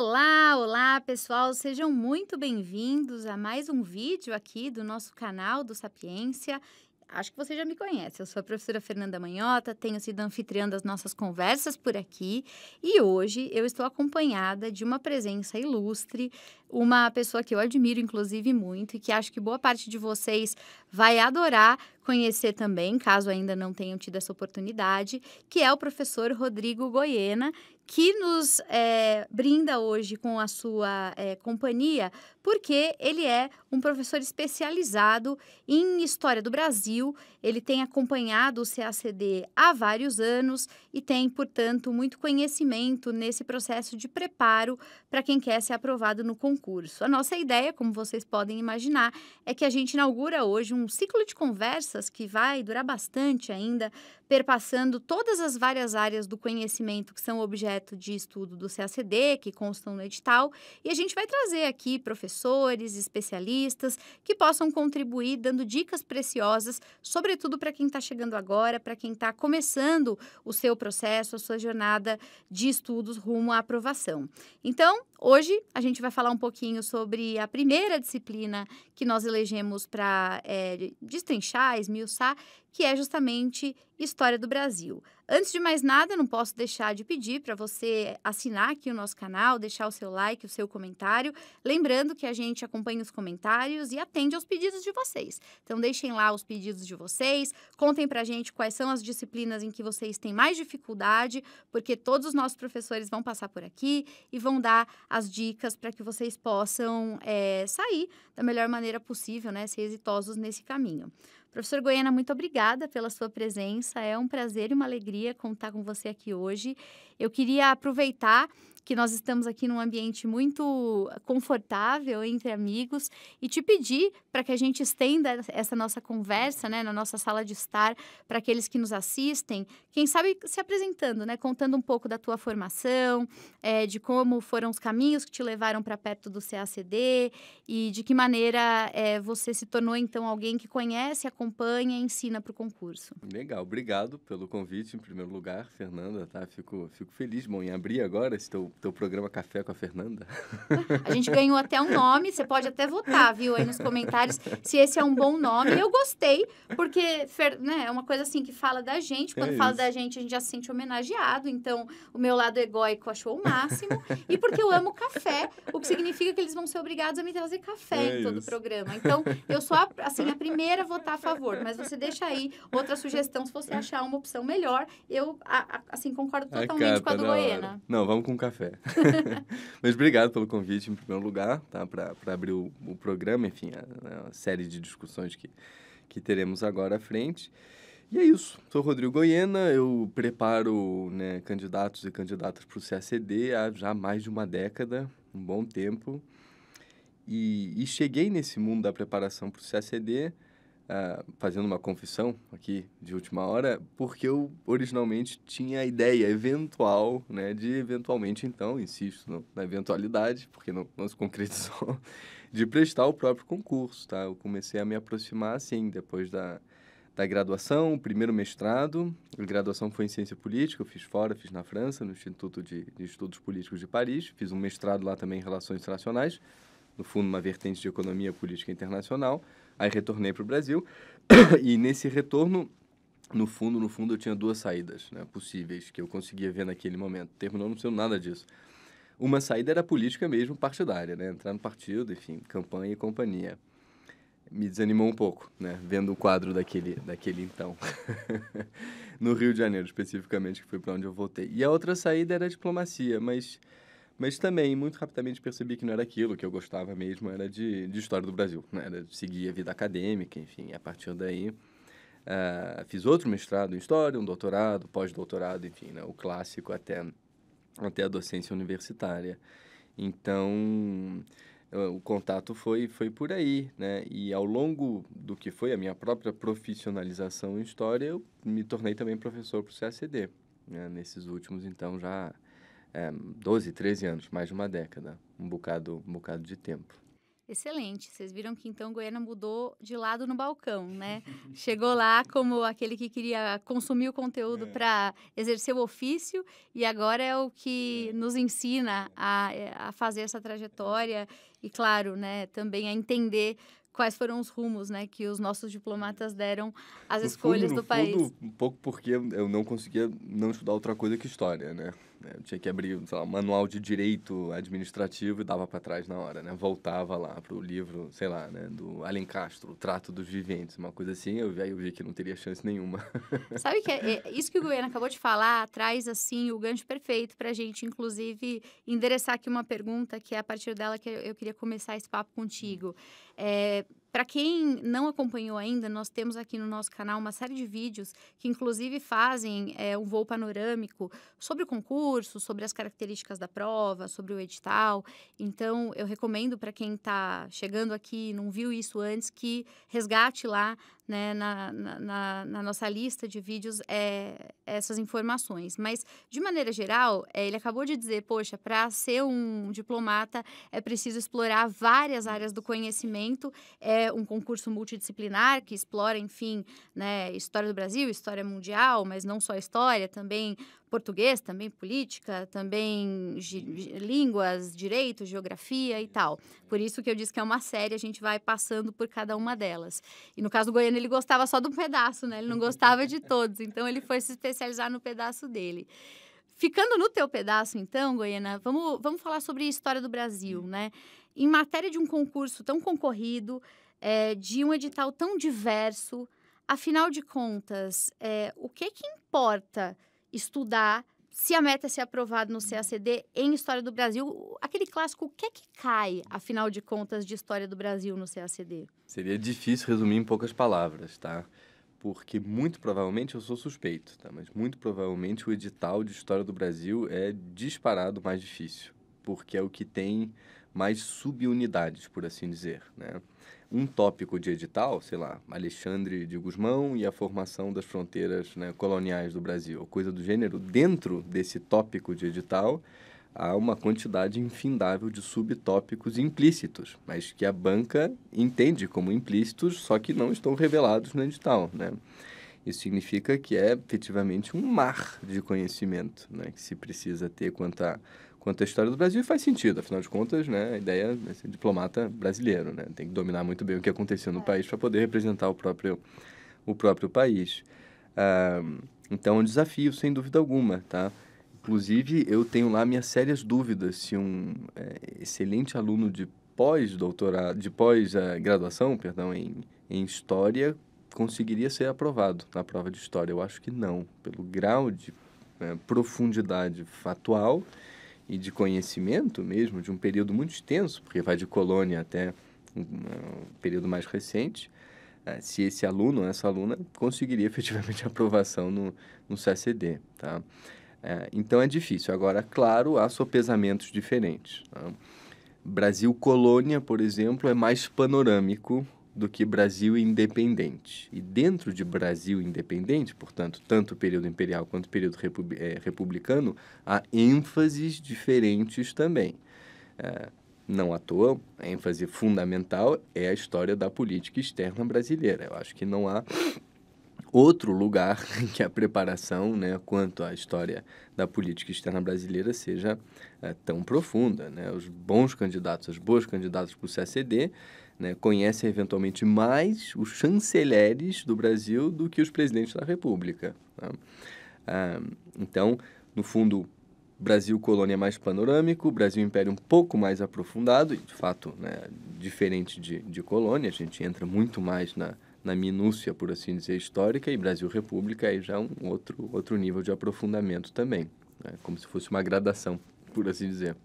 Olá, olá pessoal, sejam muito bem-vindos a mais um vídeo aqui do nosso canal do Sapiência. Acho que você já me conhece, eu sou a professora Fernanda Manhota, tenho sido anfitriã das nossas conversas por aqui e hoje eu estou acompanhada de uma presença ilustre uma pessoa que eu admiro, inclusive, muito, e que acho que boa parte de vocês vai adorar conhecer também, caso ainda não tenham tido essa oportunidade, que é o professor Rodrigo Goiena, que nos é, brinda hoje com a sua é, companhia, porque ele é um professor especializado em História do Brasil, ele tem acompanhado o CACD há vários anos e tem, portanto, muito conhecimento nesse processo de preparo para quem quer ser aprovado no concurso concurso. A nossa ideia, como vocês podem imaginar, é que a gente inaugura hoje um ciclo de conversas que vai durar bastante ainda perpassando todas as várias áreas do conhecimento que são objeto de estudo do CACD, que constam no edital, e a gente vai trazer aqui professores, especialistas que possam contribuir dando dicas preciosas, sobretudo para quem está chegando agora, para quem está começando o seu processo, a sua jornada de estudos rumo à aprovação. Então, hoje a gente vai falar um pouquinho sobre a primeira disciplina que nós elegemos para é, eh, destrinchar, esmiuçar, que é justamente História do Brasil. Antes de mais nada, não posso deixar de pedir para você assinar aqui o nosso canal, deixar o seu like, o seu comentário. Lembrando que a gente acompanha os comentários e atende aos pedidos de vocês. Então, deixem lá os pedidos de vocês, contem para a gente quais são as disciplinas em que vocês têm mais dificuldade, porque todos os nossos professores vão passar por aqui e vão dar as dicas para que vocês possam é, sair da melhor maneira possível, né, ser exitosos nesse caminho. Professor Goiana, muito obrigada pela sua presença. É um prazer e uma alegria contar com você aqui hoje. Eu queria aproveitar que nós estamos aqui num ambiente muito ah, confortável entre amigos e te pedir para que a gente estenda essa nossa conversa, né, na nossa sala de estar para aqueles que nos assistem, quem sabe se apresentando, né, contando um pouco da tua formação, é, de como foram os caminhos que te levaram para perto do CACD e de que maneira é, você se tornou então alguém que conhece, acompanha e ensina para o concurso. Legal, obrigado pelo convite em primeiro lugar, Fernanda, tá? Fico, fico feliz, bom, em abrir agora estou teu, programa Café com a Fernanda? A gente ganhou até um nome, você pode até votar, viu, aí nos comentários, se esse é um bom nome. Eu gostei, porque né, é uma coisa assim que fala da gente, quando é fala da gente, a gente já se sente homenageado, então o meu lado egóico achou o máximo. e porque eu amo café, o que significa que eles vão ser obrigados a me trazer café é em todo isso. o programa. Então, eu sou, a, assim, a primeira a votar a favor, mas você deixa aí outra sugestão, se você achar uma opção melhor, eu, a, a, assim, concordo totalmente com a do Goiana. Hora. Não, vamos com café café. Mas obrigado pelo convite, em primeiro lugar, tá? para abrir o, o, programa, enfim, a, a, série de discussões que, que teremos agora à frente. E é isso. Sou Rodrigo Goiena, eu preparo né, candidatos e candidatas para o CACD há já mais de uma década, um bom tempo. E, e cheguei nesse mundo da preparação para o CACD Uh, fazendo uma confissão aqui de última hora, porque eu originalmente tinha a ideia eventual, né, de eventualmente, então, insisto no, na eventualidade, porque não, não se concretizou, de prestar o próprio concurso, tá? Eu comecei a me aproximar, assim, depois da, da graduação, primeiro mestrado, a graduação foi em ciência política, eu fiz fora, fiz na França, no Instituto de, de Estudos Políticos de Paris, fiz um mestrado lá também em Relações Internacionais, no fundo, uma vertente de Economia Política Internacional, Aí retornei para o Brasil e nesse retorno, no fundo, no fundo, eu tinha duas saídas né, possíveis que eu conseguia ver naquele momento. Terminou não sendo nada disso. Uma saída era política mesmo, partidária, né? Entrar no partido, enfim, campanha e companhia. Me desanimou um pouco, né? Vendo o quadro daquele, daquele então. no Rio de Janeiro, especificamente, que foi para onde eu voltei. E a outra saída era a diplomacia, mas mas também, muito rapidamente, percebi que não era aquilo que eu gostava mesmo, era de, de história do Brasil, né? Era seguir a vida acadêmica, enfim, a partir daí uh, fiz outro mestrado em história, um doutorado, pós-doutorado, enfim, né? o clássico até, até a docência universitária. Então, ah, o contato foi, foi por aí, né? E ao longo do que foi a minha própria profissionalização em história, eu me tornei também professor para o CACD, né? nesses últimos, então, já é, 12, 13 anos, mais de uma década, um bocado, um bocado de tempo. Excelente. Vocês viram que então Goiânia mudou de lado no balcão, né? Chegou lá como aquele que queria consumir o conteúdo é. para exercer o ofício e agora é o que é. nos ensina a, é, a fazer essa trajetória e, claro, né, também a entender quais foram os rumos, né, que os nossos diplomatas deram às no escolhas fundo, do país. um pouco porque eu não conseguia não estudar outra coisa que história, né? Né, eu tinha que abrir, sei lá, manual de direito administrativo e dava para trás na hora, né? Voltava lá para o livro, sei lá, né? Do Alencastro, O Trato dos Viventes, uma coisa assim. Eu vi, eu vi que não teria chance nenhuma. Sabe que é, é, é, isso que o Guilherme acabou de falar traz, assim, o gancho perfeito para a gente, inclusive, endereçar aqui uma pergunta que é a partir dela que eu queria começar esse papo contigo. Hum. É, para quem não acompanhou ainda, nós temos aqui no nosso canal uma série de vídeos que, inclusive, fazem é, um voo panorâmico sobre o concurso, sobre as características da prova, sobre o edital. Então, eu recomendo para quem está chegando aqui e não viu isso antes que resgate lá né, na, na, na, nossa lista de vídeos é, é, essas informações. Mas, de maneira geral, é, ele acabou de dizer: poxa, para ser um diplomata é preciso explorar várias áreas do conhecimento. É um concurso multidisciplinar que explora, enfim, né, história do Brasil, história mundial, mas não só história, também português, também política, também línguas, direito, geografia e tal. Por isso que eu disse que é uma série, a gente vai passando por cada uma delas. E no caso do Goiano, ele gostava só de um pedaço, né? Ele não gostava de todos, então ele foi se especializar no pedaço dele. Ficando no teu pedaço, então, Goiana, vamos, vamos falar sobre a história do Brasil, hum. né? Em matéria de um concurso tão concorrido, é, de um edital tão diverso, afinal de contas, é, o que que importa estudar se a meta é ser aprovada no uhum. CACD em História do Brasil, aquele clássico, o que é que cai, afinal de contas, de História do Brasil no CACD? Seria difícil resumir em poucas palavras, tá? Porque muito provavelmente eu sou suspeito, tá? Mas muito provavelmente o edital de História do Brasil é disparado mais difícil, porque é o que tem mais subunidades, por assim dizer, né? um tópico de edital, sei lá, Alexandre de Gusmão e a formação das fronteiras né, coloniais do Brasil, coisa do gênero, dentro desse tópico de edital há uma quantidade infindável de subtópicos implícitos, mas que a banca entende como implícitos, só que não estão revelados no edital, né? Isso significa que é efetivamente um mar de conhecimento né, que se precisa ter quanto a quanto à história do Brasil e faz sentido, afinal de contas, né, a ideia é ser diplomata brasileiro, né, tem que dominar muito bem o que aconteceu no é. país para poder representar o próprio, o próprio país. Ah, então é um desafio, sem dúvida alguma, tá? Inclusive, eu tenho lá minhas sérias dúvidas se um é, excelente aluno de pós-doutorado, de pós-graduação, perdão, em, em História, conseguiria ser aprovado na prova de História. Eu acho que não, pelo grau de né, profundidade factual e de conhecimento mesmo, de um período muito extenso, porque vai de colônia até um, período mais recente, eh, se esse aluno ou essa aluna conseguiria efetivamente aprovação no, no CACD, tá? Eh, então é difícil. Agora, claro, há sopesamentos diferentes. Tá? Brasil colônia, por exemplo, é mais panorâmico do que Brasil independente. E dentro de Brasil independente, portanto, tanto o período imperial quanto o período repub é, eh, republicano, há ênfases diferentes também. É, não à toa, a ênfase fundamental é a história da política externa brasileira. Eu acho que não há outro lugar que a preparação né, quanto à história da política externa brasileira seja é, tão profunda. Né? Os bons candidatos, as boas candidatas para o CACD né, conhecem eventualmente mais os chanceleres do Brasil do que os presidentes da República. Tá? Ah, então, no fundo, Brasil colônia mais panorâmico, Brasil império um pouco mais aprofundado, e de fato, né, diferente de, de colônia, a gente entra muito mais na, na minúcia, por assim dizer, histórica, e Brasil república aí já é um outro, outro nível de aprofundamento também, né, como se fosse uma gradação, por assim dizer.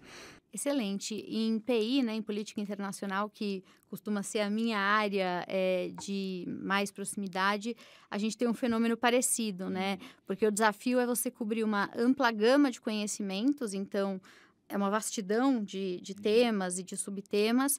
Excelente. em PI, né, em política internacional, que costuma ser a minha área é, de mais proximidade, a gente tem um fenômeno parecido, né? Uhum. Porque o desafio é você cobrir uma ampla gama de conhecimentos, então é uma vastidão de, de uhum. temas e de subtemas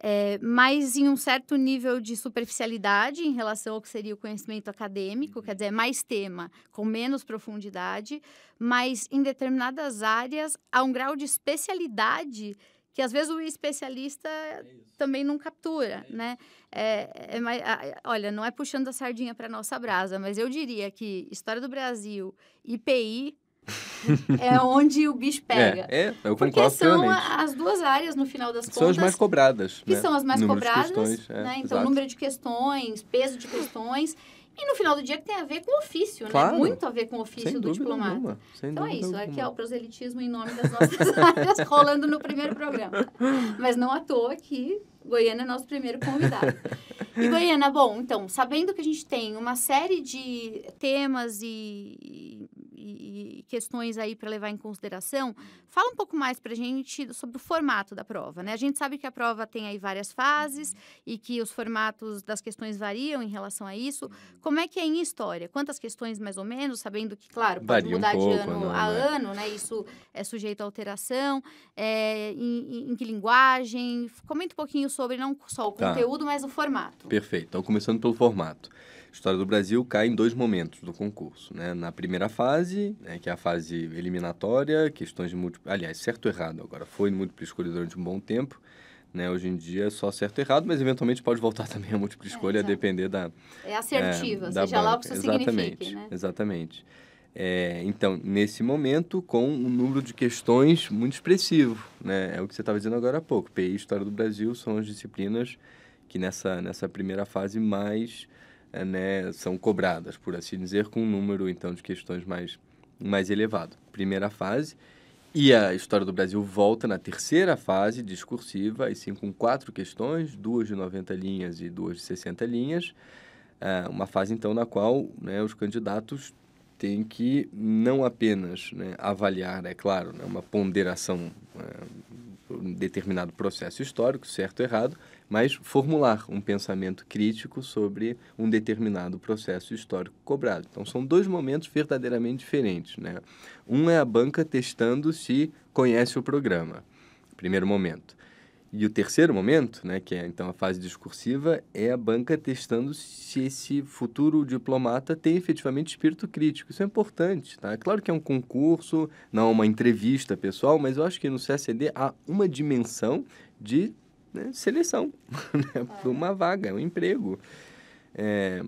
é, mas em um certo nível de superficialidade em relação ao que seria o conhecimento acadêmico, quer uhum. dizer, é mais tema, com menos profundidade, mas em determinadas áreas há um grau de especialidade que às vezes o especialista é também não captura, é né? É, é, é, olha, não é puxando a sardinha para nossa brasa, mas eu diria que história do Brasil, IPI é onde o bicho é, pega. É, é eu concordo Porque são realmente. as duas áreas, no final das são contas. São as mais cobradas. Que né? são as mais número cobradas. Questões, é, né? Então, exato. número de questões, peso de questões. E no final do dia que tem a ver com o ofício, né? claro. né? Muito a ver com o ofício sem do diplomata. então é isso, alguma. aqui é o proselitismo em nome das nossas áreas rolando no primeiro programa. Mas não à toa que Goiânia é nosso primeiro convidado. E Goiânia, bom, então, sabendo que a gente tem uma série de temas e e, questões aí para levar em consideração. Fala um pouco mais para a gente sobre o formato da prova, né? A gente sabe que a prova tem aí várias fases e que os formatos das questões variam em relação a isso. Como é que é em história? Quantas questões mais ou menos? Sabendo que, claro, pode Varia mudar um pouco, de ano não, a né? ano, né? Isso é sujeito a alteração. É, em, em, que linguagem? Comenta um pouquinho sobre não só o tá. conteúdo, mas o formato. Perfeito. Então, começando pelo formato. História do Brasil cai em dois momentos do concurso. Né? Na primeira fase, né, que é a fase eliminatória, questões de múltipla. Aliás, certo ou errado, agora foi múltipla escolha durante um bom tempo. Né? Hoje em dia é só certo e errado, mas eventualmente pode voltar também a múltipla é, escolha, é, a depender da. É, é assertiva, é, da seja banca. lá o que isso exatamente, signifique. Né? Exatamente. É, então, nesse momento, com um número de questões muito expressivo, né? É o que você estava dizendo agora há pouco. PI e História do Brasil são as disciplinas que nessa, nessa primeira fase mais é, né, são cobradas, por assim dizer, com um número então de questões mais, mais elevado. Primeira fase. E a história do Brasil volta na terceira fase discursiva, e sim com quatro questões, duas de 90 linhas e duas de 60 linhas. É, uma fase, então, na qual né, os candidatos têm que não apenas né, avaliar, é claro, né, uma ponderação é, um determinado processo histórico, certo ou errado, mas formular um pensamento crítico sobre um determinado processo histórico cobrado. Então, são dois momentos verdadeiramente diferentes. Né? Um é a banca testando se conhece o programa, primeiro momento. E o terceiro momento, né, que é então a fase discursiva, é a banca testando se esse futuro diplomata tem efetivamente espírito crítico. Isso é importante, tá? Claro que é um concurso, não é uma entrevista pessoal, mas eu acho que no CSD há uma dimensão de né, seleção né, é. para uma vaga, um emprego. É,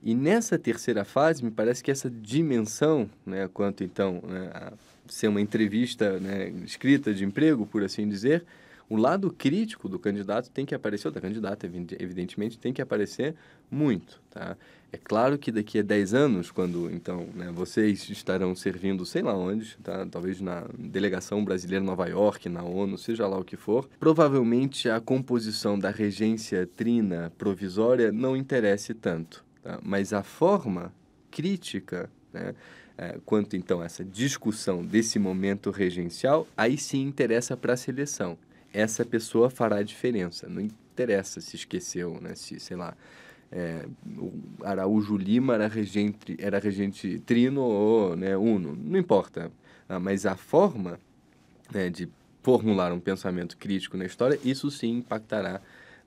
e nessa terceira fase, me parece que essa dimensão, né, quanto então né, ser uma entrevista né, escrita de emprego, por assim dizer, o lado crítico do candidato tem que aparecer, ou da candidata, evidentemente, tem que aparecer muito, tá? É claro que daqui a 10 anos, quando, então, né, vocês estarão servindo sei lá onde, tá? talvez na delegação brasileira Nova York, na ONU, seja lá o que for, provavelmente a composição da regência trina provisória não interesse tanto, tá? Mas a forma crítica, né? É, quanto então essa discussão desse momento regencial, aí sim interessa para a seleção essa pessoa fará a diferença. Não interessa se esqueceu, né? Se, sei lá, é, o Araújo Lima era regente, era regente trino ou né, uno, não importa. Ah, mas a forma né, de formular um pensamento crítico na história, isso sim impactará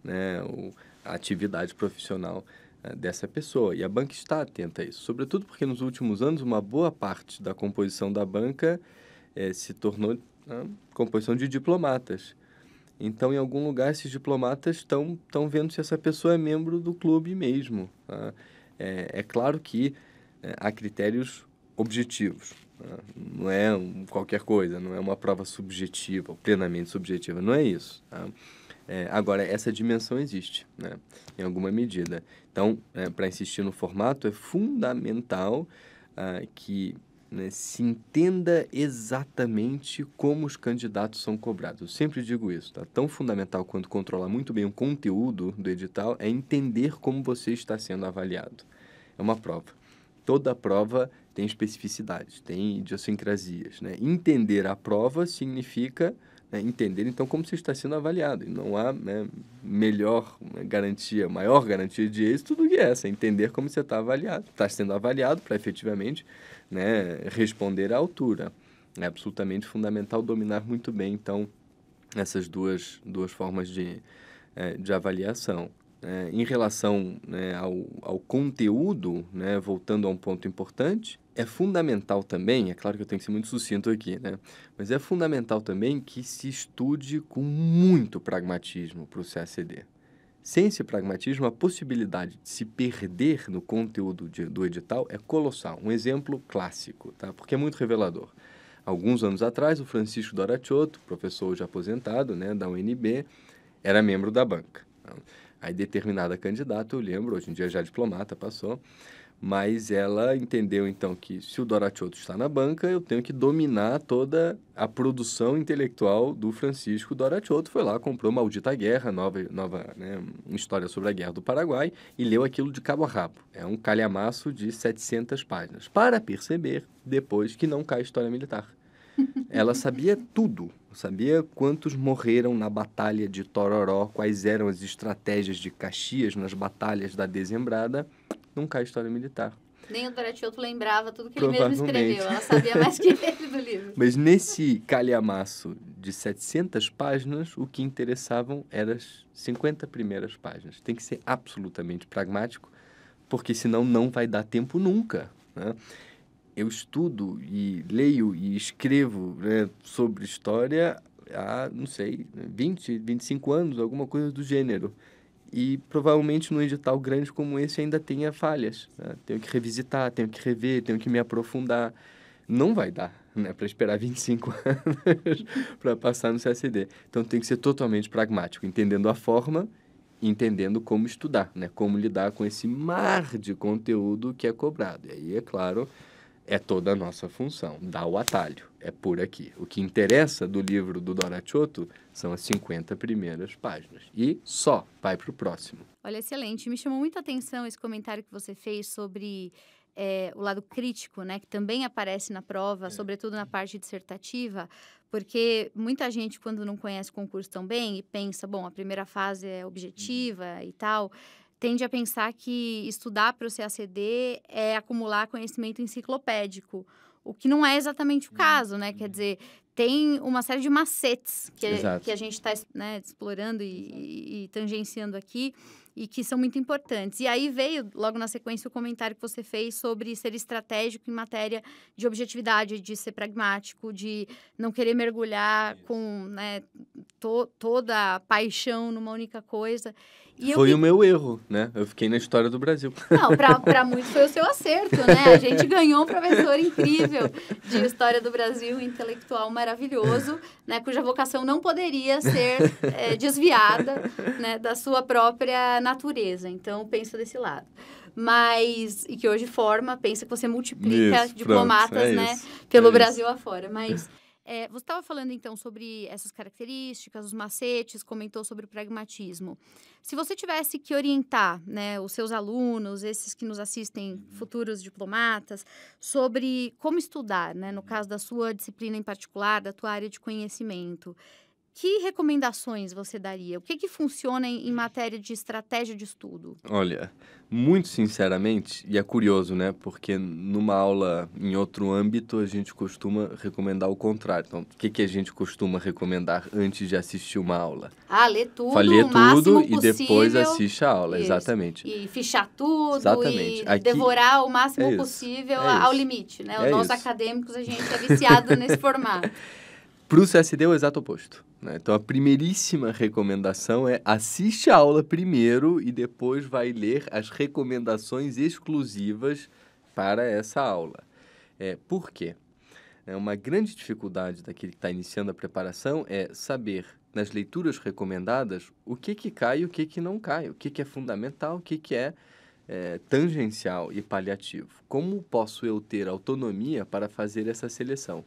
né, o, a atividade profissional ah, dessa pessoa. E a banca está atenta a isso, sobretudo porque nos últimos anos uma boa parte da composição da banca eh, se tornou ah, composição de diplomatas. Então, em algum lugar, esses diplomatas estão estão vendo se essa pessoa é membro do clube mesmo. Tá? É, é, claro que é, há critérios objetivos. Tá? Não é um, qualquer coisa, não é uma prova subjetiva, plenamente subjetiva, não é isso. Tá? É, agora, essa dimensão existe, né? em alguma medida. Então, é, para insistir no formato, é fundamental ah, que né, se entenda exatamente como os candidatos são cobrados. Eu sempre digo isso, tá? Tão fundamental quanto controlar muito bem o conteúdo do edital é entender como você está sendo avaliado. É uma prova. Toda prova tem especificidades, tem idiosincrasias, né? Entender a prova significa né, entender então como se está sendo avaliado. E não há né, melhor né, garantia, maior garantia de êxito do que essa, é entender como você está avaliado, está sendo avaliado para efetivamente né, responder à altura. É absolutamente fundamental dominar muito bem, então, essas duas, duas formas de, é, de avaliação é, em relação né, ao, ao conteúdo, né, voltando a um ponto importante, é fundamental também, é claro que eu tenho que ser muito sucinto aqui, né, mas é fundamental também que se estude com muito pragmatismo para o CACD. Sem esse pragmatismo, a possibilidade de se perder no conteúdo de, do edital é colossal. Um exemplo clássico, tá? porque é muito revelador. Alguns anos atrás, o Francisco Doratiotto, professor já aposentado né, da UNB, era membro da banca. Tá? Aí determinada candidata, eu lembro, hoje em dia já é diplomata, passou, mas ela entendeu então que se o Doratiotto está na banca, eu tenho que dominar toda a produção intelectual do Francisco Doratiotto. Foi lá, comprou Maldita Guerra, nova, nova né, uma história sobre a Guerra do Paraguai, e leu aquilo de cabo a rabo. É um calhamaço de 700 páginas, para perceber depois que não cai história militar. Ela sabia tudo, Sabia quantos morreram na Batalha de Tororó? Quais eram as estratégias de Caxias nas batalhas da Dezembrada? Não cai história militar. Nem o outro lembrava tudo que ele mesmo escreveu. Ela sabia mais que ele do livro. Mas nesse calhamaço de 700 páginas, o que interessavam eram as 50 primeiras páginas. Tem que ser absolutamente pragmático, porque senão não vai dar tempo nunca. Né? eu estudo e leio e escrevo né, sobre história há, não sei, 20, né, 25 anos, alguma coisa do gênero. E provavelmente num edital grande como esse ainda tenha falhas. Né? Tenho que revisitar, tenho que rever, tenho que me aprofundar. Não vai dar né, para esperar 25 anos para passar no CSD. Então tem que ser totalmente pragmático, entendendo a forma entendendo como estudar, né? como lidar com esse mar de conteúdo que é cobrado. E aí, é claro, é toda a nossa função, dá o atalho, é por aqui. O que interessa do livro do Dorachotto são as 50 primeiras páginas. E só, vai para o próximo. Olha, excelente. Me chamou muita atenção esse comentário que você fez sobre é, o lado crítico, né, que também aparece na prova, é. sobretudo na parte dissertativa, porque muita gente, quando não conhece o concurso tão bem, pensa, bom, a primeira fase é uhum. objetiva uhum. e tal, tende a pensar que estudar para o CACD é acumular conhecimento enciclopédico, o que não é exatamente o uhum. caso, né? Quer uhum. dizer, tem uma série de macetes que, que a gente está né, explorando e, e, e, tangenciando aqui e que são muito importantes. E aí veio, logo na sequência, o comentário que você fez sobre ser estratégico em matéria de objetividade, de ser pragmático, de não querer mergulhar Isso. com né, to, toda a paixão numa única coisa. E foi vi... o meu erro, né? Eu fiquei na história do Brasil. Não, para muitos foi o seu acerto, né? A gente ganhou um professor incrível de História do Brasil, intelectual maravilhoso, né? Cuja vocação não poderia ser é, desviada né? da sua própria natureza. Então, pensa desse lado mas e que hoje forma, pensa que você multiplica isso, diplomatas, pronto, é né, isso, pelo é Brasil isso. afora, mas é, você estava falando então sobre essas características, os macetes, comentou sobre o pragmatismo. Se você tivesse que orientar né, os seus alunos, esses que nos assistem, uhum. futuros diplomatas, sobre como estudar, né, no uhum. caso da sua disciplina em particular, da tua área de conhecimento, que recomendações você daria? O que, que funciona em, matéria de estratégia de estudo? Olha, muito sinceramente, e é curioso, né? Porque numa aula em outro âmbito, a gente costuma recomendar o contrário. Então, o que, que a gente costuma recomendar antes de assistir uma aula? Ah, ler tudo, Falei tudo e depois assiste a aula, isso. exatamente. E fichar tudo, exatamente. e Aqui... devorar o máximo é possível é ao limite, né? É Nós isso. acadêmicos, a gente é viciado nesse formato. Para o CSD, é o exato oposto. Né? Então a primeiríssima recomendação é assiste a aula primeiro e depois vai ler as recomendações exclusivas para essa aula. É, por quê? É, uma grande dificuldade daquele que está iniciando a preparação é saber, nas leituras recomendadas, o que, que cai e o que, que não cai, o que, que é fundamental, o que, que é, é tangencial e paliativo. Como posso eu ter autonomia para fazer essa seleção,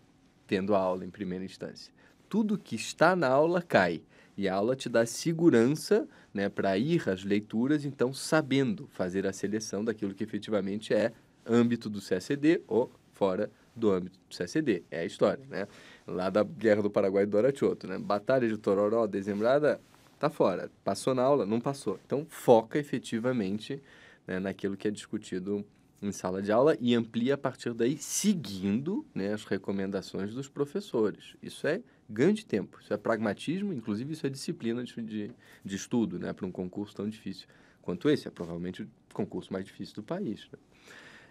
tendo a aula em primeira instância? tudo que está na aula cai. E a aula te dá segurança né, para ir às leituras, então sabendo fazer a seleção daquilo que efetivamente é âmbito do CSD ou fora do âmbito do CSD. É a história, né? Lá da Guerra do Paraguai do Doratioto, né? Batalha de Tororó, dezembrada, tá fora. Passou na aula? Não passou. Então, foca efetivamente né, naquilo que é discutido em sala de aula e amplia a partir daí, seguindo né, as recomendações dos professores. Isso é ganho de tempo, isso é pragmatismo, inclusive isso é disciplina de, de, de estudo né, para um concurso tão difícil quanto esse. É provavelmente o concurso mais difícil do país. Né?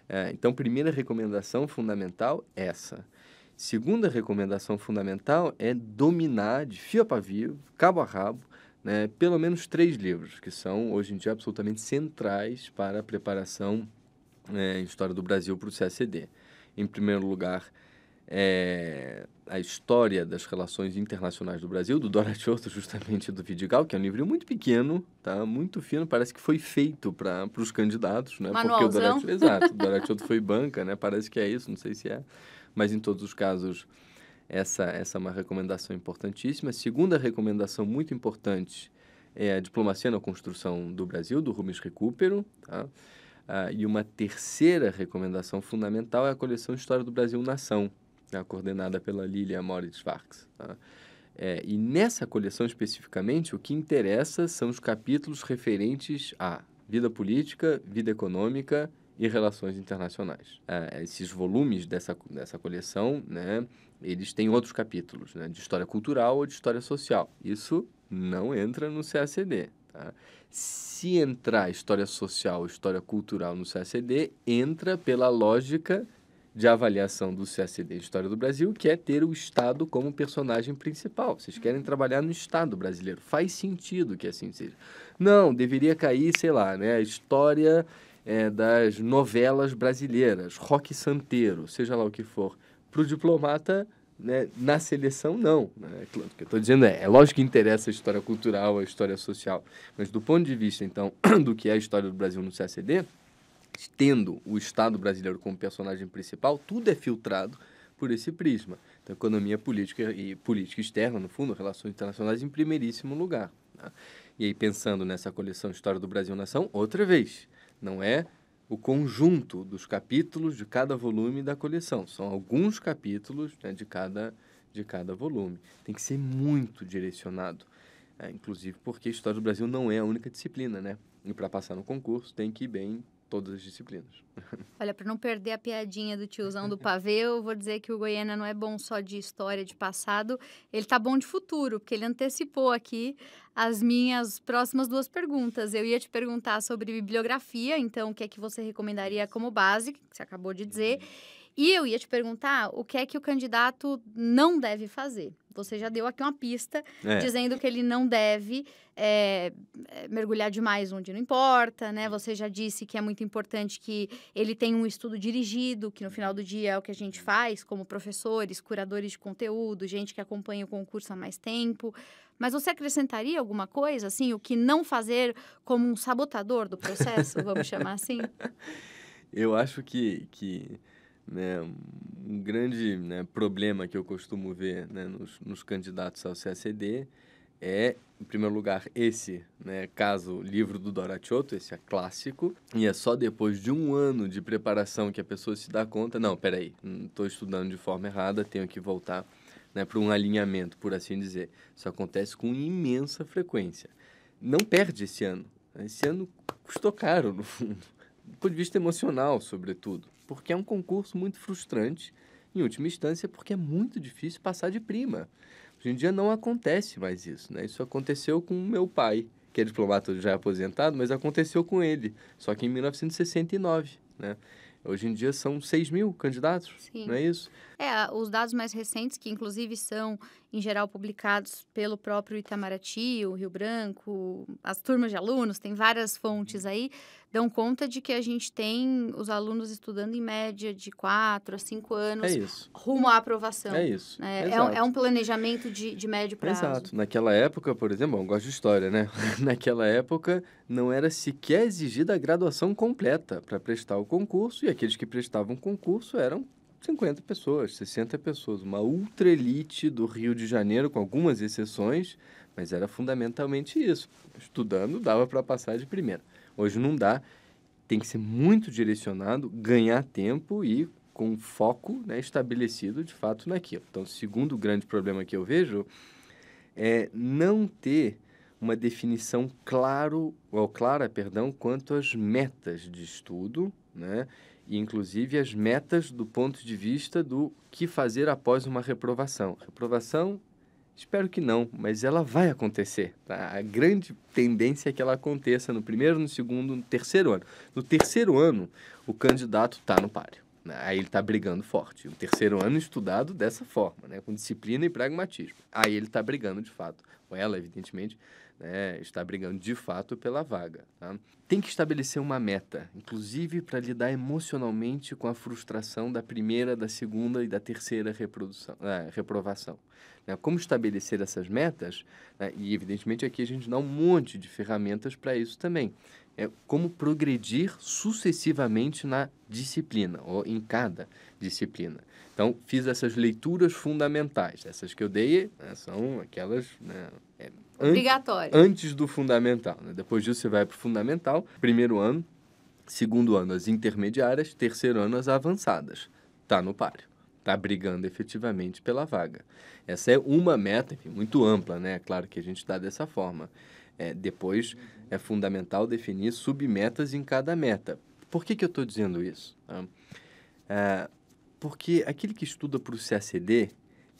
É, então, primeira recomendação fundamental, essa. Segunda recomendação fundamental é dominar de fio a pavio, cabo a rabo, né, pelo menos três livros, que são hoje em dia absolutamente centrais para a preparação é, História do Brasil para o CACD. Em primeiro lugar, é, a história das relações internacionais do Brasil, do Dora Choto, justamente do Vidigal, que é um livro muito pequeno, tá? muito fino, parece que foi feito para os candidatos, né? Manualzão. Porque o Dora, exato, o foi banca, né? Parece que é isso, não sei se é. Mas em todos os casos, essa, essa é uma recomendação importantíssima. Segunda recomendação muito importante é a Diplomacia na Construção do Brasil, do Rubens Recupero. Tá? Ah, e uma terceira recomendação fundamental é a coleção História do Brasil Nação, né, coordenada pela Lilia Moritz Varks. Tá? É, e nessa coleção especificamente, o que interessa são os capítulos referentes a vida política, vida econômica e relações internacionais. Ah, esses volumes dessa, dessa coleção, né, eles têm outros capítulos, né, de história cultural ou de história social. Isso não entra no CACD, Tá? Se entrar história social, história cultural no CACD, entra pela lógica de avaliação do CACD História do Brasil, que é ter o Estado como personagem principal. Vocês querem trabalhar no Estado brasileiro. Faz sentido que assim seja. Não, deveria cair, sei lá, né, a história é, das novelas brasileiras, rock santeiro, seja lá o que for. Para o diplomata, né, na seleção, não. Né? O que eu estou dizendo é, é lógico que interessa a história cultural, a história social, mas do ponto de vista, então, do que é a história do Brasil no CACD, tendo o Estado brasileiro como personagem principal, tudo é filtrado por esse prisma. Então, economia política e política externa, no fundo, relações internacionais em primeiríssimo lugar. Né? E aí, pensando nessa coleção História do Brasil Nação, outra vez, não é o conjunto dos capítulos de cada volume da coleção. São alguns capítulos né, de, cada, de cada volume. Tem que ser muito direcionado, é, inclusive porque História do Brasil não é a única disciplina, né? E para passar no concurso tem que ir bem todas as disciplinas. Olha, para não perder a piadinha do tiozão do pavê, eu vou dizer que o Goiânia não é bom só de história de passado, ele tá bom de futuro, porque ele antecipou aqui as minhas próximas duas perguntas. Eu ia te perguntar sobre bibliografia, então o que é que você recomendaria como base, que você acabou de dizer. Uhum e eu ia te perguntar o que é que o candidato não deve fazer. Você já deu aqui uma pista é. dizendo que ele não deve é, mergulhar demais onde não importa, né? Você já disse que é muito importante que ele tenha um estudo dirigido, que no final do dia é o que a gente faz como professores, curadores de conteúdo, gente que acompanha o concurso há mais tempo. Mas você acrescentaria alguma coisa, assim, o que não fazer como um sabotador do processo, vamos chamar assim? Eu acho que... que né, um grande né, problema que eu costumo ver né, nos, nos, candidatos ao CACD é, em primeiro lugar, esse né, caso livro do Doratiotto, esse é clássico, e é só depois de um ano de preparação que a pessoa se dá conta, não, peraí, estou hum, estudando de forma errada, tenho que voltar né, para um alinhamento, por assim dizer. Isso acontece com imensa frequência. Não perde esse ano. Esse ano custou caro, no fundo. Do ponto de vista emocional, sobretudo porque é um concurso muito frustrante, em última instância, porque é muito difícil passar de prima. Hoje em dia não acontece mais isso, né? Isso aconteceu com meu pai, que é diplomata já aposentado, mas aconteceu com ele, só que em 1969, né? Hoje em dia são 6 mil candidatos, Sim. não é isso? É, os dados mais recentes, que inclusive são em geral publicados pelo próprio Itamaraty, o Rio Branco, as turmas de alunos, tem várias fontes uhum. aí, dão conta de que a gente tem os alunos estudando em média de 4 a 5 anos é rumo à aprovação. É isso. Né? É, é, um planejamento de, de médio prazo. Exato. Naquela época, por exemplo, bom, gosto de história, né? Naquela época não era sequer exigida a graduação completa para prestar o concurso e aqueles que prestavam concurso eram 50 pessoas, 60 pessoas, uma ultra elite do Rio de Janeiro, com algumas exceções, mas era fundamentalmente isso. Estudando dava para passar de primeira. Hoje não dá, tem que ser muito direcionado, ganhar tempo e com foco né, estabelecido de fato naquilo. Então, o segundo grande problema que eu vejo é não ter uma definição claro ou clara, perdão, quanto às metas de estudo, né? e inclusive as metas do ponto de vista do que fazer após uma reprovação. Reprovação, espero que não, mas ela vai acontecer. Tá? A grande tendência é que ela aconteça no primeiro, no segundo, no terceiro ano. No terceiro ano, o candidato está no páreo. Né? Aí ele está brigando forte. O terceiro ano estudado dessa forma, né? com disciplina e pragmatismo. Aí ele está brigando de fato, ou ela, evidentemente, né, está brigando de fato pela vaga. Tá? Tem que estabelecer uma meta, inclusive para lidar emocionalmente com a frustração da primeira, da segunda e da terceira reprodução, é, reprovação. Né? Como estabelecer essas metas? Né? E, evidentemente, aqui a gente dá um monte de ferramentas para isso também. É como progredir sucessivamente na disciplina, ou em cada disciplina. Então, fiz essas leituras fundamentais. Essas que eu dei né, são aquelas né, Obrigatório. An antes do fundamental. Né? Depois disso, você vai para o fundamental, primeiro ano, segundo ano, as intermediárias, terceiro ano, as avançadas. Está no páreo está brigando efetivamente pela vaga. Essa é uma meta, enfim, muito ampla, né? claro que a gente dá tá dessa forma. É, depois é fundamental definir submetas em cada meta. Por que, que eu estou dizendo isso? É, porque aquele que estuda para o CACD,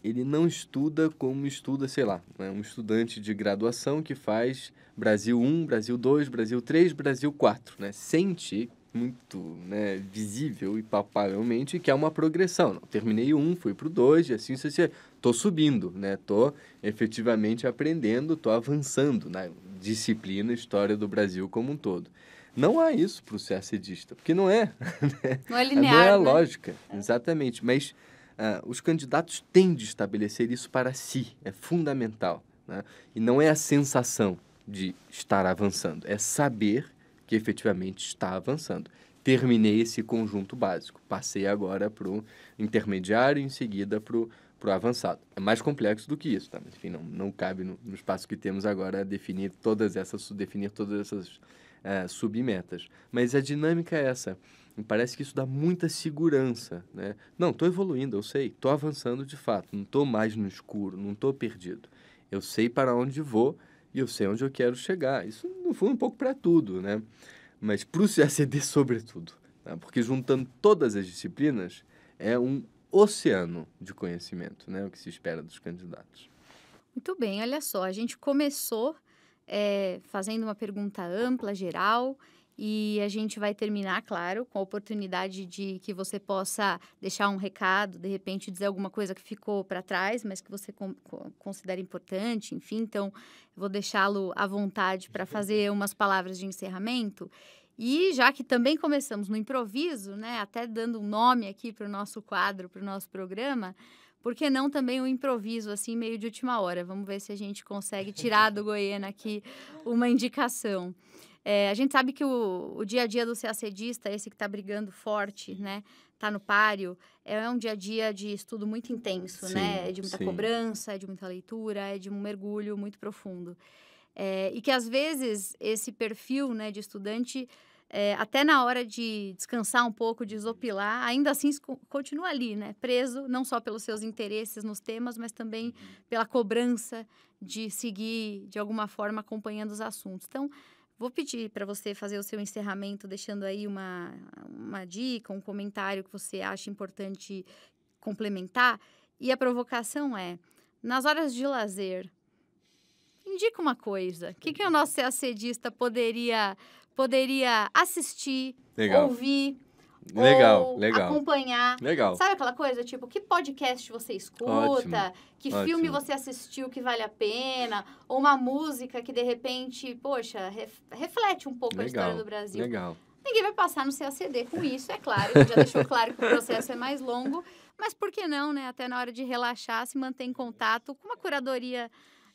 ele não estuda como estuda, sei lá, né, um estudante de graduação que faz Brasil 1, Brasil 2, Brasil 3, Brasil 4, né? Sente muito né, visível e palpavelmente que é uma progressão. terminei um, fui para o dois, e assim você estou subindo, né? Estou efetivamente aprendendo, estou avançando na disciplina história do Brasil como um todo. Não há isso para o CACDista, porque não é. Né? Não é linear. Não é a né? lógica, é. exatamente. Mas ah, os candidatos têm de estabelecer isso para si, é fundamental. Né? E não é a sensação de estar avançando, é saber que efetivamente está avançando. Terminei esse conjunto básico, passei agora para o intermediário e em seguida para o para o avançado. É mais complexo do que isso, tá? Enfim, não, não cabe no, no, espaço que temos agora definir todas essas, definir todas essas uh, submetas. Mas a dinâmica é essa. Me parece que isso dá muita segurança, né? Não, estou evoluindo, eu sei, estou avançando de fato, não estou mais no escuro, não estou perdido. Eu sei para onde vou e eu sei onde eu quero chegar. Isso no fundo é um pouco para tudo, né? Mas para o CACD sobretudo, né? porque juntando todas as disciplinas é um oceano de conhecimento, né? O que se espera dos candidatos. Muito bem, olha só, a gente começou é, fazendo uma pergunta ampla, geral e a gente vai terminar, claro, com a oportunidade de que você possa deixar um recado, de repente dizer alguma coisa que ficou para trás, mas que você considera importante, enfim. Então, vou deixá-lo à vontade para fazer umas palavras de encerramento. E já que também começamos no improviso, né, até dando um nome aqui para o nosso quadro, para o nosso programa, por que não também o um improviso, assim, meio de última hora? Vamos ver se a gente consegue tirar do Goiânia aqui uma indicação. É, a gente sabe que o, o dia a dia do CACDista, esse que está brigando forte, uhum. né? Tá no páreo, é um dia a dia de estudo muito intenso, né, sim, né? É de muita sim. cobrança, é de muita leitura, é de um mergulho muito profundo. É, e que às vezes esse perfil né, de estudante, é, até na hora de descansar um pouco, de uhum. esopilar ainda assim continua ali, né? Preso não só pelos seus interesses nos temas, mas também uhum. pela cobrança de seguir, de alguma forma, acompanhando os assuntos. Então, Vou pedir para você fazer o seu encerramento, deixando aí uma, uma dica, um comentário que você acha importante complementar. E a provocação é: nas horas de lazer, indica uma coisa. O que, que o nosso CACDista poderia, poderia assistir, Legal. ouvir? Legal, legal. Acompanhar. Legal. Sabe aquela coisa, tipo, que podcast você escuta, ótimo, que ótimo. filme você assistiu que vale a pena, ou uma música que de repente, poxa, ref, reflete um pouco legal, a história do Brasil. Legal. Ninguém vai passar no CACD com isso, é claro. Já deixou claro que o processo é mais longo, mas por que não, né? Até na hora de relaxar, se manter em contato com uma curadoria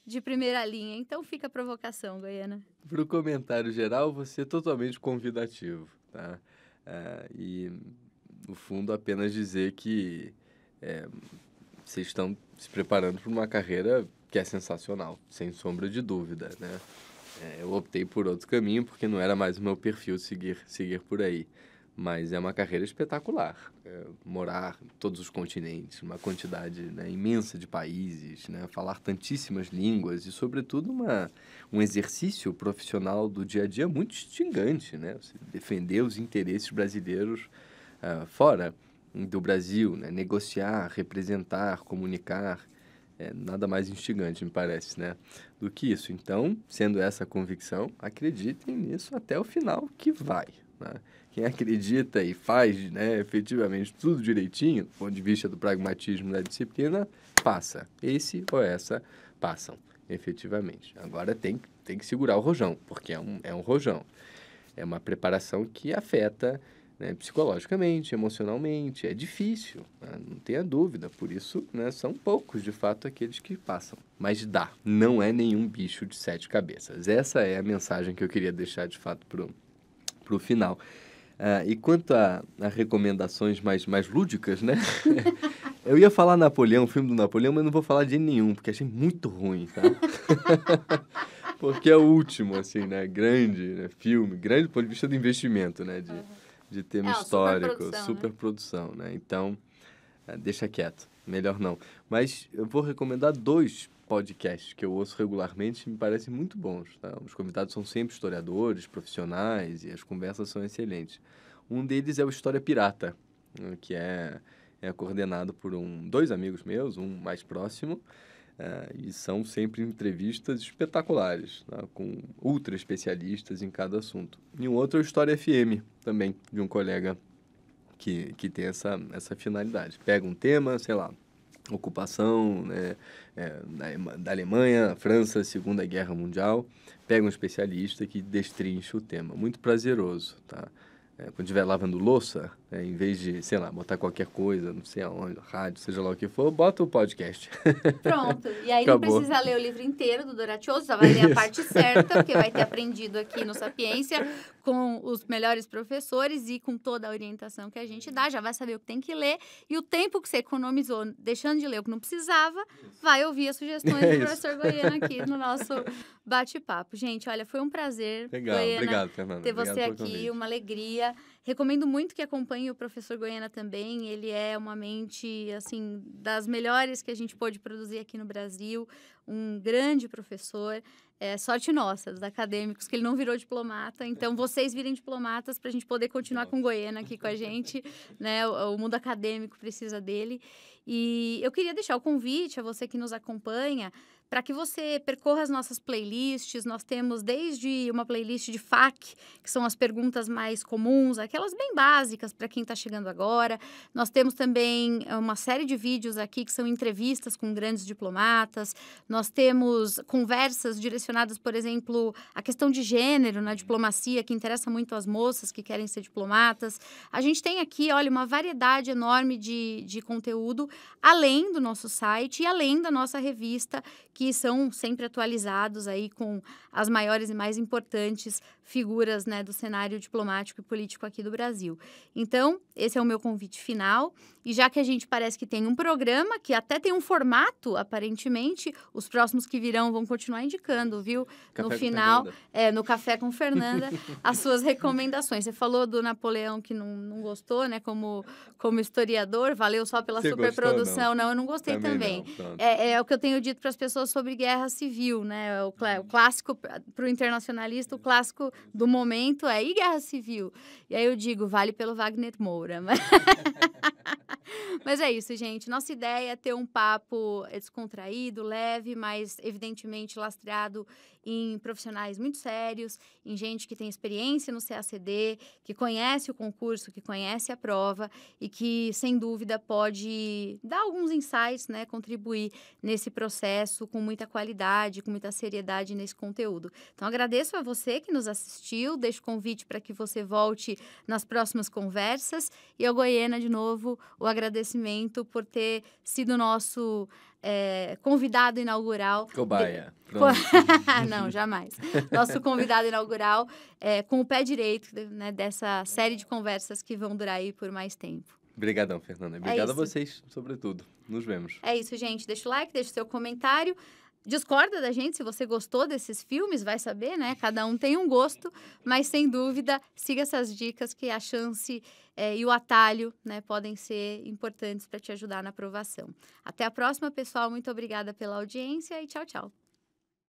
de primeira linha. Então fica a provocação, Goiana. Para o comentário geral, você é totalmente convidativo, tá? É, e, no fundo, apenas dizer que é, vocês estão se preparando para uma carreira que é sensacional, sem sombra de dúvida, né? É, eu optei por outro caminho porque não era mais o meu perfil seguir, seguir por aí mas é uma carreira espetacular. É, morar em todos os continentes, uma quantidade né, imensa de países, né, falar tantíssimas línguas e, sobretudo, uma, um exercício profissional do dia a dia muito instigante. Né? Você defender os interesses brasileiros uh, fora do Brasil, né? negociar, representar, comunicar. É, nada mais instigante, me parece, né? Do que isso. Então, sendo essa a convicção, acreditem nisso até o final que vai. Né? quem acredita e faz né, efetivamente tudo direitinho, do ponto de vista do pragmatismo da disciplina, passa. Esse ou essa passam, efetivamente. Agora tem, tem que segurar o rojão, porque é um, é um rojão. É uma preparação que afeta né, psicologicamente, emocionalmente. É difícil, né, não tenha dúvida. Por isso, né, são poucos, de fato, aqueles que passam. Mas dá, não é nenhum bicho de sete cabeças. Essa é a mensagem que eu queria deixar, de fato, para o final. Ah, e quanto a, a, recomendações mais, mais lúdicas, né? Eu ia falar Napoleão, filme do Napoleão, mas não vou falar de nenhum, porque achei muito ruim, tá? porque é o último, assim, né? Grande né? filme, grande do ponto de vista do investimento, né? De, uhum. de tema é, histórico, né? super Produção, né? Então, ah, deixa quieto, melhor não. Mas eu vou recomendar dois podcasts que eu ouço regularmente me parecem muito bons. Tá? Os convidados são sempre historiadores, profissionais e as conversas são excelentes. Um deles é o História Pirata, né, que é, é coordenado por um, dois amigos meus, um mais próximo, é, e são sempre entrevistas espetaculares, tá? com ultra especialistas em cada assunto. E um outro é o História FM, também, de um colega que, que tem essa, essa finalidade. Pega um tema, sei lá, ocupação né, é, da, da Alemanha, França, Segunda Guerra Mundial. Pega um especialista que destrincha o tema. Muito prazeroso, tá? É, quando estiver lavando louça, é, em vez de, sei lá, botar qualquer coisa, não sei aonde, rádio, seja lá o que for, bota o podcast. Pronto. E aí Acabou. não precisa ler o livro inteiro do Doratiou, só vai ler a parte certa, porque vai ter aprendido aqui no Sapiência com os melhores professores e com toda a orientação que a gente dá, já vai saber o que tem que ler. E o tempo que você economizou deixando de ler o que não precisava, vai ouvir as sugestões é do professor Goiano aqui no nosso bate-papo. Gente, olha, foi um prazer, Legal. Goiana, Obrigado, Fernanda. ter Obrigado você aqui, convite. uma alegria. Recomendo muito que acompanhe o professor Goiana também. Ele é uma mente, assim, das melhores que a gente pôde produzir aqui no Brasil. Um grande professor. É, sorte nossa, dos acadêmicos, que ele não virou diplomata. Então, vocês virem diplomatas para a gente poder continuar com Goiana aqui com a gente. né? o, mundo acadêmico precisa dele. E eu queria deixar o convite a você que nos acompanha para que você percorra as nossas playlists. Nós temos desde uma playlist de FAQ, que são as perguntas mais comuns, aquelas bem básicas para quem está chegando agora. Nós temos também eh, uma série de vídeos aqui que são entrevistas com grandes diplomatas. Nós temos conversas direcionadas, por exemplo, à questão de gênero na diplomacia, que interessa muito às moças que querem ser diplomatas. A gente tem aqui, olha, uma variedade enorme de, de conteúdo, além do nosso site e além da nossa revista, que são sempre atualizados aí com as maiores e mais importantes figuras né, do cenário diplomático e político aqui do Brasil. Então, esse é o meu convite final. E já que a gente parece que tem um programa, que até tem um formato, aparentemente, os próximos que virão vão continuar indicando, viu? Café no final, é, no Café com Fernanda, as suas recomendações. Você falou do Napoleão que não, não gostou, né? Como, como historiador, valeu só pela Você superprodução. Gostou, não. não, eu não gostei também. também. Não, é, é, o que eu tenho dito para as pessoas sobre guerra civil, né? É o, cl o uhum. clássico, para o internacionalista, o clássico do momento é e guerra civil? E aí eu digo, vale pelo Wagner Moura. Mas... mas é isso, gente. Nossa ideia é ter um papo é, descontraído, leve, mas evidentemente lastreado em profissionais muito sérios, em gente que tem experiência no CACD, que conhece o concurso, que conhece a prova e que, sem dúvida, pode dar alguns insights, né, contribuir nesse processo com muita qualidade, com muita seriedade nesse conteúdo. Então, agradeço a você que nos assistiu, deixo o convite para que você volte nas próximas conversas e ao Goiana de novo o agradecimento por ter sido nosso é, convidado inaugural. Cobaia. De... Não, jamais. Nosso convidado inaugural é, com o pé direito né, dessa série de conversas que vão durar aí por mais tempo. Obrigadão, Fernanda. É Obrigado é a vocês, sobretudo. Nos vemos. É isso, gente. Deixa o like, deixa o seu comentário discorda da gente se você gostou desses filmes, vai saber, né? Cada um tem um gosto, mas sem dúvida, siga essas dicas que a chance é, e o atalho né, podem ser importantes para te ajudar na aprovação. Até a próxima, pessoal. Muito obrigada pela audiência e tchau, tchau.